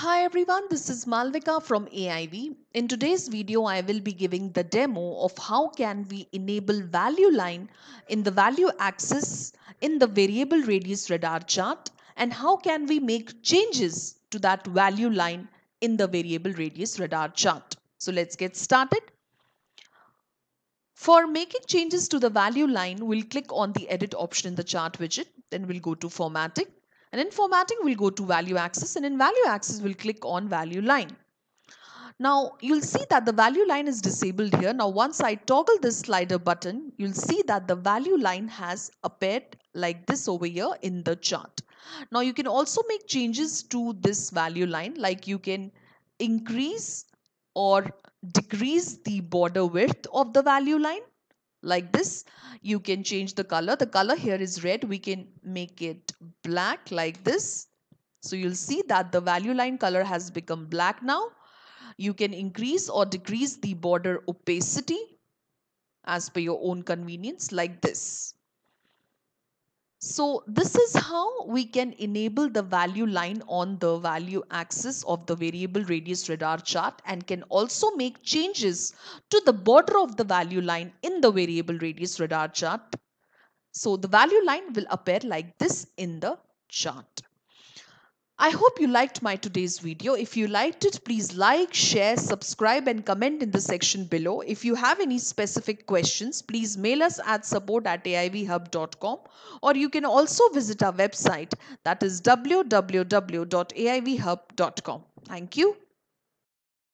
Hi everyone, this is Malvika from AIV. In today's video, I will be giving the demo of how can we enable value line in the value axis in the variable radius radar chart and how can we make changes to that value line in the variable radius radar chart. So let's get started. For making changes to the value line, we'll click on the edit option in the chart widget. Then we'll go to formatting and in formatting, we'll go to value axis and in value axis, we'll click on value line. Now you'll see that the value line is disabled here. Now once I toggle this slider button, you'll see that the value line has appeared like this over here in the chart. Now you can also make changes to this value line like you can increase or decrease the border width of the value line like this you can change the color the color here is red we can make it black like this so you'll see that the value line color has become black now you can increase or decrease the border opacity as per your own convenience like this so this is how we can enable the value line on the value axis of the variable radius radar chart and can also make changes to the border of the value line in the variable radius radar chart. So the value line will appear like this in the chart. I hope you liked my today's video. If you liked it, please like, share, subscribe and comment in the section below. If you have any specific questions, please mail us at support at aivhub.com or you can also visit our website that is www.aivhub.com. Thank you.